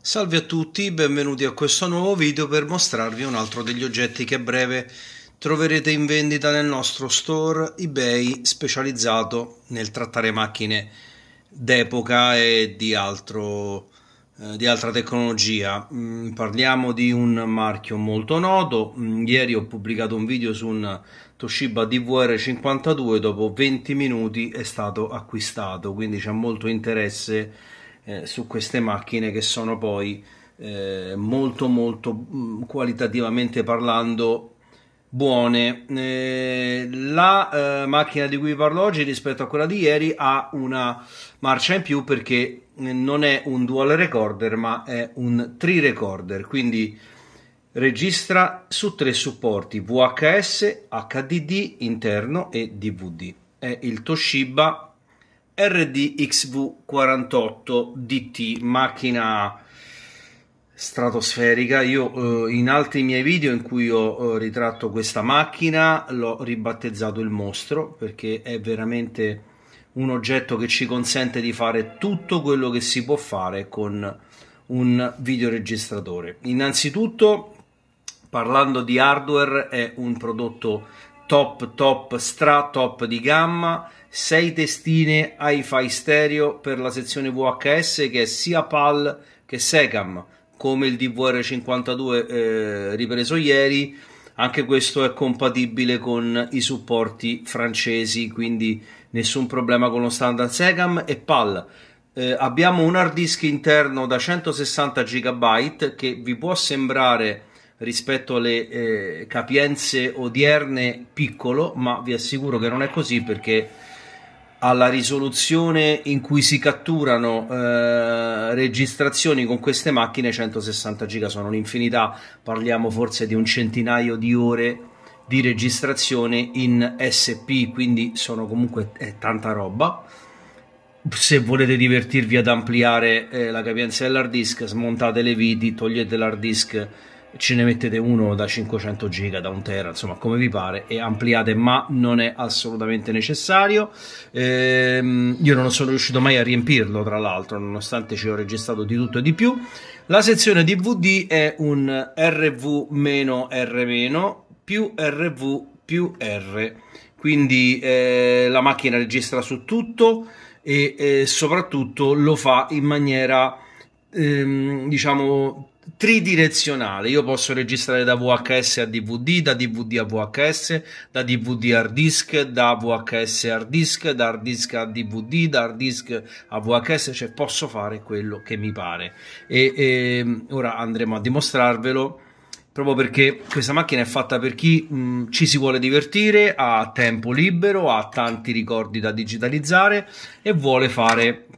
Salve a tutti, benvenuti a questo nuovo video per mostrarvi un altro degli oggetti che a breve troverete in vendita nel nostro store eBay specializzato nel trattare macchine d'epoca e di, altro, eh, di altra tecnologia. Mm, parliamo di un marchio molto noto. Mm, ieri ho pubblicato un video su un Toshiba DVR52, dopo 20 minuti è stato acquistato, quindi c'è molto interesse eh, su queste macchine che sono poi eh, molto molto mm, qualitativamente parlando buone. Eh, la eh, macchina di cui parlo oggi rispetto a quella di ieri ha una marcia in più perché eh, non è un dual recorder ma è un tri recorder, quindi registra su tre supporti VHS, HDD interno e DVD. È il Toshiba RDXV48 DT, macchina stratosferica. Io eh, in altri miei video in cui ho eh, ritratto questa macchina l'ho ribattezzato il mostro perché è veramente un oggetto che ci consente di fare tutto quello che si può fare con un videoregistratore. Innanzitutto, parlando di hardware, è un prodotto top top stra top di gamma 6 testine hi-fi stereo per la sezione VHS che è sia PAL che SECAM, come il DVR52 eh, ripreso ieri. Anche questo è compatibile con i supporti francesi, quindi nessun problema con lo standard SECAM e PAL. Eh, abbiamo un hard disk interno da 160 GB che vi può sembrare rispetto alle eh, capienze odierne piccolo, ma vi assicuro che non è così perché alla risoluzione in cui si catturano eh, registrazioni con queste macchine 160 giga sono un'infinità parliamo forse di un centinaio di ore di registrazione in SP quindi sono comunque eh, tanta roba se volete divertirvi ad ampliare eh, la capienza dell'hard disk smontate le viti togliete l'hard disk ce ne mettete uno da 500 giga, da un tera, insomma come vi pare e ampliate, ma non è assolutamente necessario. Ehm, io non sono riuscito mai a riempirlo, tra l'altro, nonostante ci ho registrato di tutto e di più. La sezione DVD è un RV-R- più RV più R, quindi eh, la macchina registra su tutto e eh, soprattutto lo fa in maniera ehm, diciamo tridirezionale. Io posso registrare da VHS a DVD, da DVD a VHS, da DVD a hard disk, da VHS a hard disk, da hard disk a DVD, da hard disk a VHS, cioè posso fare quello che mi pare. E, e ehm, ora andremo a dimostrarvelo proprio perché questa macchina è fatta per chi mh, ci si vuole divertire, ha tempo libero, ha tanti ricordi da digitalizzare e vuole fare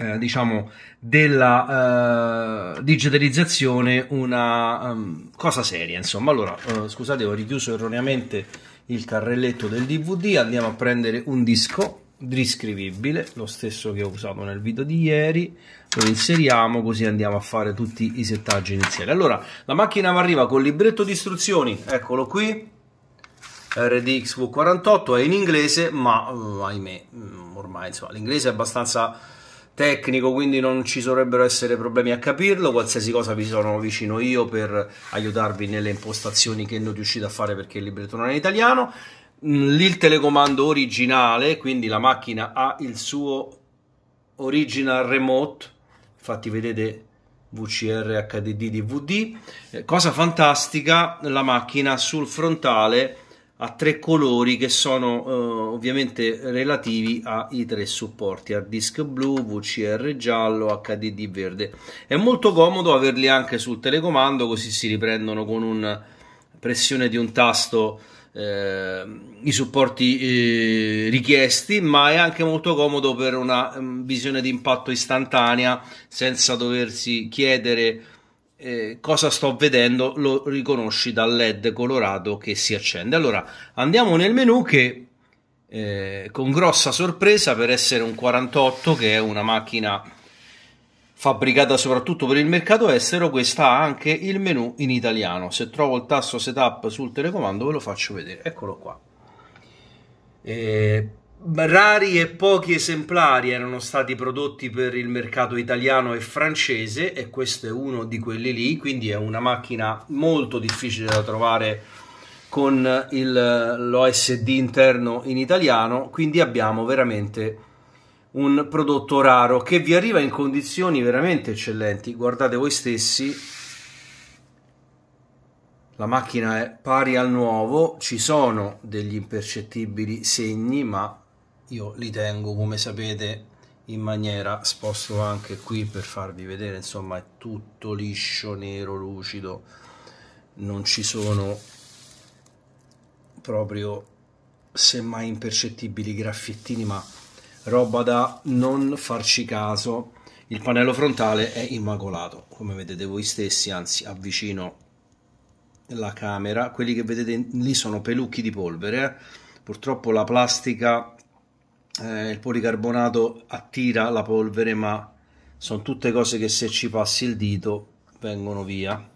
eh, diciamo della eh, digitalizzazione una um, cosa seria insomma allora eh, scusate ho richiuso erroneamente il carrelletto del dvd andiamo a prendere un disco riscrivibile lo stesso che ho usato nel video di ieri lo inseriamo così andiamo a fare tutti i settaggi iniziali allora la macchina mi arriva col libretto di istruzioni eccolo qui RDX V48 è in inglese ma uh, ahimè mm, ormai l'inglese è abbastanza tecnico, quindi non ci dovrebbero essere problemi a capirlo. Qualsiasi cosa vi sono vicino io per aiutarvi nelle impostazioni che non riuscite a fare perché il libretto non è in italiano. Lì mm, il telecomando originale, quindi la macchina ha il suo original remote, infatti vedete VCR HDD DVD. Eh, cosa fantastica, la macchina sul frontale a tre colori che sono eh, ovviamente relativi ai tre supporti hard disk blu, VCR giallo, HDD verde. È molto comodo averli anche sul telecomando così si riprendono con una pressione di un tasto eh, i supporti eh, richiesti, ma è anche molto comodo per una mm, visione di impatto istantanea senza doversi chiedere eh, cosa sto vedendo lo riconosci dal led colorato che si accende. Allora andiamo nel menu che eh, con grossa sorpresa per essere un 48 che è una macchina fabbricata soprattutto per il mercato estero, questa ha anche il menu in italiano. Se trovo il tasto setup sul telecomando ve lo faccio vedere. Eccolo qua. Eh, rari e pochi esemplari erano stati prodotti per il mercato italiano e francese e questo è uno di quelli lì, quindi è una macchina molto difficile da trovare con l'OSD interno in italiano, quindi abbiamo veramente un prodotto raro che vi arriva in condizioni veramente eccellenti. Guardate voi stessi, la macchina è pari al nuovo, ci sono degli impercettibili segni, ma io li tengo come sapete in maniera sposto anche qui per farvi vedere insomma è tutto liscio nero lucido non ci sono proprio semmai impercettibili graffiettini ma roba da non farci caso il pannello frontale è immacolato come vedete voi stessi anzi avvicino la camera quelli che vedete lì sono pelucchi di polvere eh. purtroppo la plastica eh, il policarbonato attira la polvere ma sono tutte cose che se ci passi il dito vengono via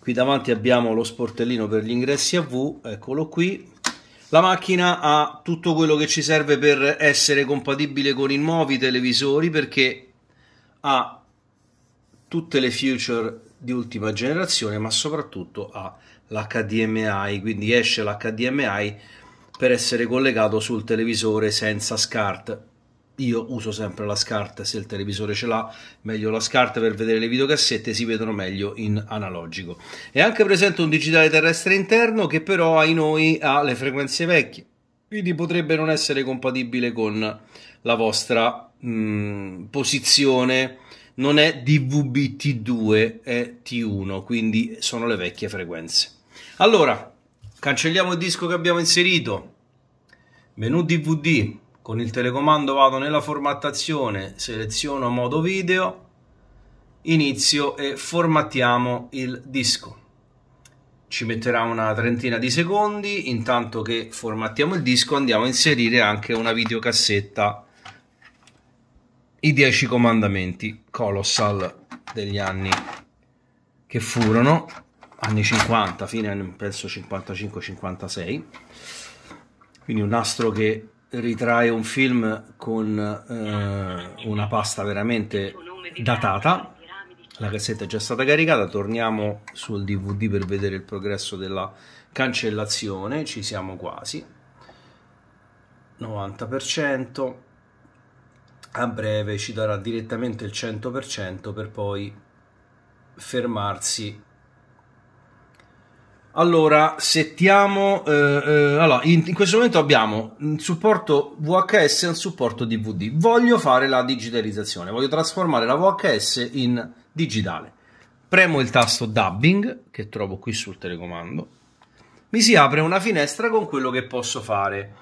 qui davanti abbiamo lo sportellino per gli ingressi a V eccolo qui la macchina ha tutto quello che ci serve per essere compatibile con i nuovi televisori perché ha tutte le future di ultima generazione ma soprattutto ha l'HDMI quindi esce l'HDMI per essere collegato sul televisore senza SCART. Io uso sempre la SCART, se il televisore ce l'ha, meglio la SCART per vedere le videocassette, si vedono meglio in analogico. È anche presente un digitale terrestre interno che però ai noi ha le frequenze vecchie, quindi potrebbe non essere compatibile con la vostra mh, mm, posizione non è DVB-T2, è T1, quindi sono le vecchie frequenze. Allora, cancelliamo il disco che abbiamo inserito, Menu DVD, con il telecomando vado nella formattazione, seleziono modo video, inizio e formattiamo il disco. Ci metterà una trentina di secondi, intanto che formattiamo il disco andiamo a inserire anche una videocassetta I 10 Comandamenti Colossal degli anni che furono, anni 50, fine penso 55-56 quindi un nastro che ritrae un film con eh, una pasta veramente datata. La cassetta è già stata caricata, torniamo sul DVD per vedere il progresso della cancellazione, ci siamo quasi. 90%, a breve ci darà direttamente il 100% per poi fermarsi allora, settiamo. Eh, eh, allora, in, in, questo momento abbiamo un supporto VHS e un supporto DVD. Voglio fare la digitalizzazione, voglio trasformare la VHS in digitale. Premo il tasto dubbing che trovo qui sul telecomando. Mi si apre una finestra con quello che posso fare.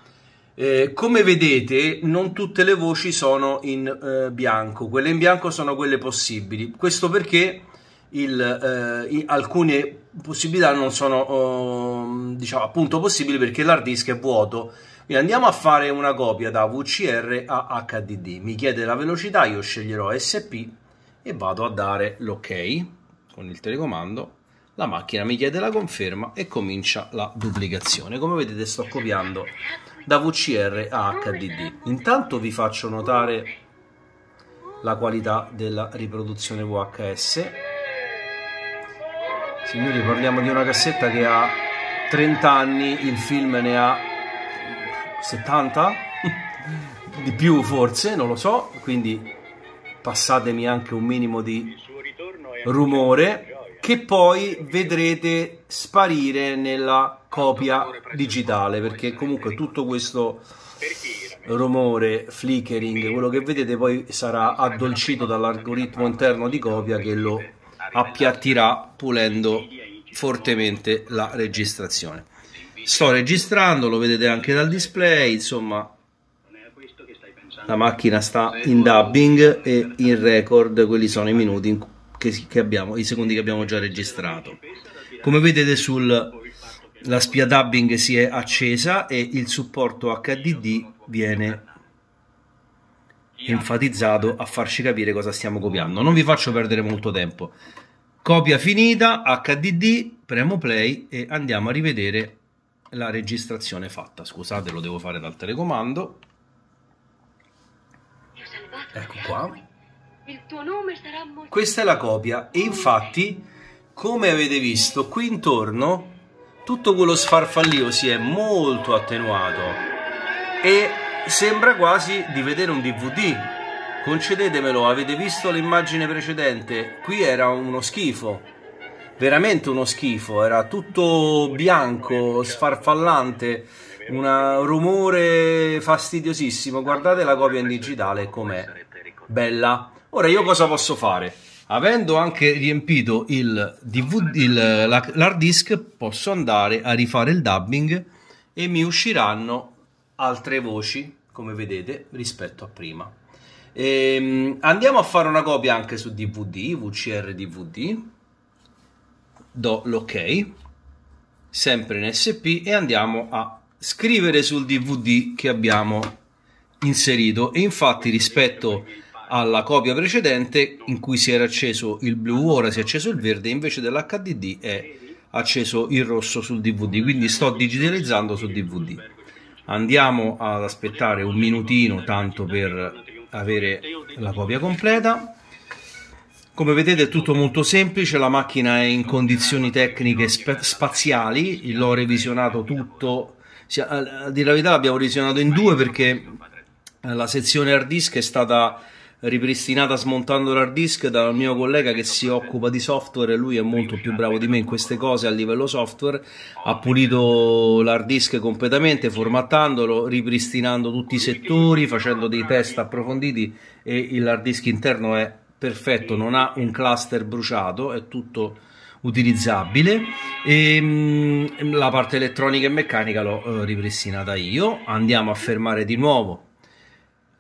Eh, come vedete, non tutte le voci sono in eh, bianco, quelle in bianco sono quelle possibili. Questo perché il, eh, alcune possibilità non sono oh, diciamo appunto possibili perché l'hard disk è vuoto quindi andiamo a fare una copia da VCR a HDD mi chiede la velocità io sceglierò SP e vado a dare l'ok con il telecomando la macchina mi chiede la conferma e comincia la duplicazione come vedete sto copiando da VCR a HDD intanto vi faccio notare la qualità della riproduzione VHS Signori, parliamo di una cassetta che ha 30 anni, il film ne ha 70, di più forse, non lo so, quindi passatemi anche un minimo di rumore che poi vedrete sparire nella copia digitale perché comunque tutto questo rumore, flickering, quello che vedete poi sarà addolcito dall'algoritmo interno di copia che lo appiattirà pulendo fortemente la registrazione. Sto registrando, lo vedete anche dal display, insomma la macchina sta in dubbing e in record, quelli sono i minuti che, che abbiamo, i secondi che abbiamo già registrato. Come vedete sul la spia dubbing si è accesa e il supporto HDD viene enfatizzato a farci capire cosa stiamo copiando. Non vi faccio perdere molto tempo. Copia finita, HDD, premo play e andiamo a rivedere la registrazione fatta. Scusate, lo devo fare dal telecomando. Ecco qua. Questa è la copia e oh, infatti, come avete visto, qui intorno tutto quello sfarfallio si è molto attenuato e Sembra quasi di vedere un DVD. Concedetemelo, avete visto l'immagine precedente? Qui era uno schifo. Veramente uno schifo, era tutto bianco, sfarfallante, un rumore fastidiosissimo. Guardate la copia in digitale com'è. Bella. Ora io cosa posso fare? Avendo anche riempito il DVD, il, l'hard disk, posso andare a rifare il dubbing e mi usciranno altre voci, come vedete, rispetto a prima. Ehm, andiamo a fare una copia anche su DVD, VCR DVD. Do l'ok, sempre in SP e andiamo a scrivere sul DVD che abbiamo inserito. E infatti rispetto alla copia precedente in cui si era acceso il blu, ora si è acceso il verde, invece dell'HDD è acceso il rosso sul DVD, quindi sto digitalizzando sul DVD andiamo ad aspettare un minutino tanto per avere la copia completa come vedete è tutto molto semplice, la macchina è in condizioni tecniche spaziali, l'ho revisionato tutto, a dire la verità l'abbiamo revisionato in due perché la sezione hard disk è stata ripristinata smontando l'hard disk dal mio collega che si occupa di software, e lui è molto più bravo di me in queste cose a livello software, ha pulito l'hard disk completamente, formattandolo, ripristinando tutti i settori, facendo dei test approfonditi e l'hard disk interno è perfetto, non ha un cluster bruciato, è tutto utilizzabile e ehm, mh, la parte elettronica e meccanica l'ho eh, ripristinata io andiamo a fermare di nuovo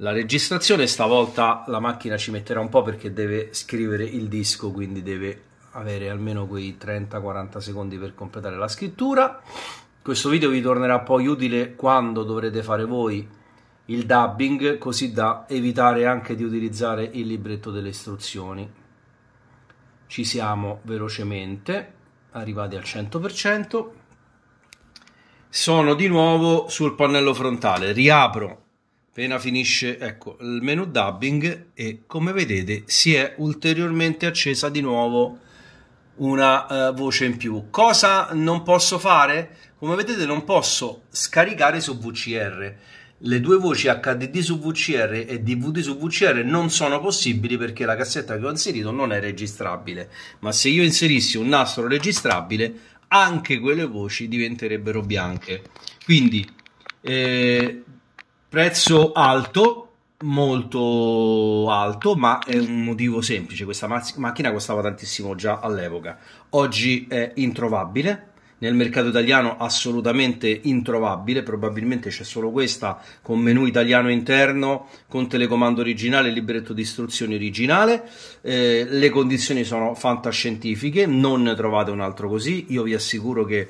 la registrazione. Stavolta la macchina ci metterà un po' perché deve scrivere il disco, quindi deve avere almeno quei 30-40 secondi per completare la scrittura. Questo video vi tornerà poi utile quando dovrete fare voi il dubbing, così da evitare anche di utilizzare il libretto delle istruzioni. Ci siamo velocemente, arrivati al 100%. Sono di nuovo sul pannello frontale, riapro appena finisce ecco, il menu dubbing e come vedete si è ulteriormente accesa di nuovo una uh, voce in più cosa non posso fare? come vedete non posso scaricare su VCR le due voci HDD su VCR e DVD su VCR non sono possibili perché la cassetta che ho inserito non è registrabile ma se io inserissi un nastro registrabile anche quelle voci diventerebbero bianche quindi eh, prezzo alto molto alto, ma è un motivo semplice. Questa macchina costava tantissimo già all'epoca. Oggi è introvabile. Nel mercato italiano assolutamente introvabile, probabilmente c'è solo questa con menu italiano interno, con telecomando originale, libretto di istruzioni originale. Eh, le condizioni sono fantascientifiche, non ne trovate un altro così. Io vi assicuro che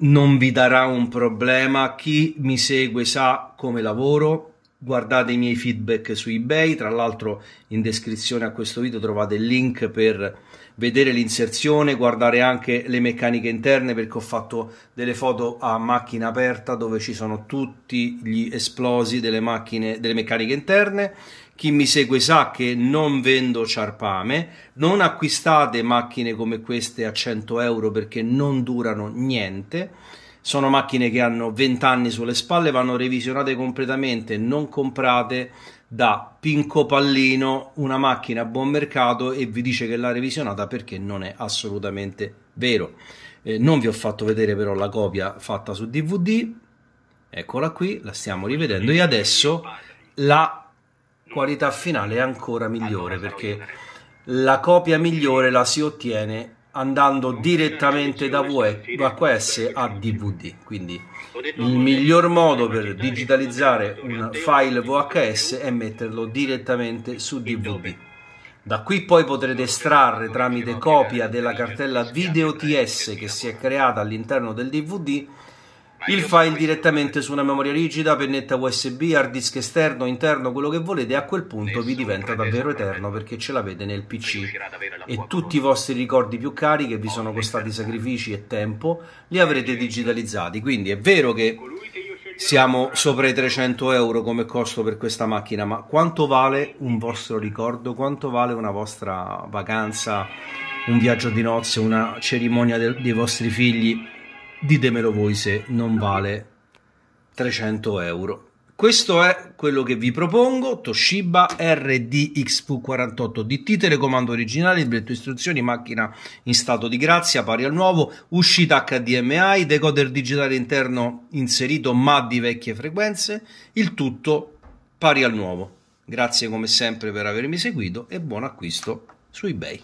non vi darà un problema. Chi mi segue sa come lavoro. Guardate i miei feedback su eBay, tra l'altro in descrizione a questo video trovate il link per vedere l'inserzione, guardare anche le meccaniche interne perché ho fatto delle foto a macchina aperta dove ci sono tutti gli esplosi delle macchine, delle meccaniche interne chi mi segue sa che non vendo ciarpame, non acquistate macchine come queste a 100 euro perché non durano niente. Sono macchine che hanno 20 anni sulle spalle, vanno revisionate completamente, non comprate da Pinco Pallino una macchina a buon mercato e vi dice che l'ha revisionata perché non è assolutamente vero. Eh, non vi ho fatto vedere però la copia fatta su DVD, eccola qui, la stiamo rivedendo e adesso la qualità finale è ancora migliore perché la copia migliore la si ottiene andando direttamente da VHS a DVD. Quindi il miglior modo per digitalizzare un file VHS è metterlo direttamente su DVD. Da qui poi potrete estrarre tramite copia della cartella video TS che si è creata all'interno del DVD il file direttamente su una memoria rigida, pennetta USB, hard disk esterno, interno, quello che volete, a quel punto vi diventa davvero eterno perché ce l'avete nel PC e tutti i vostri ricordi più cari che vi sono costati sacrifici e tempo li avrete digitalizzati. Quindi è vero che siamo sopra i 300 euro come costo per questa macchina, ma quanto vale un vostro ricordo? Quanto vale una vostra vacanza, un viaggio di nozze, una cerimonia dei vostri figli? ditemelo voi se non vale 300 euro. Questo è quello che vi propongo, Toshiba RDXV48 DT, telecomando originale, libretto istruzioni, macchina in stato di grazia, pari al nuovo, uscita HDMI, decoder digitale interno inserito ma di vecchie frequenze, il tutto pari al nuovo. Grazie come sempre per avermi seguito e buon acquisto su eBay.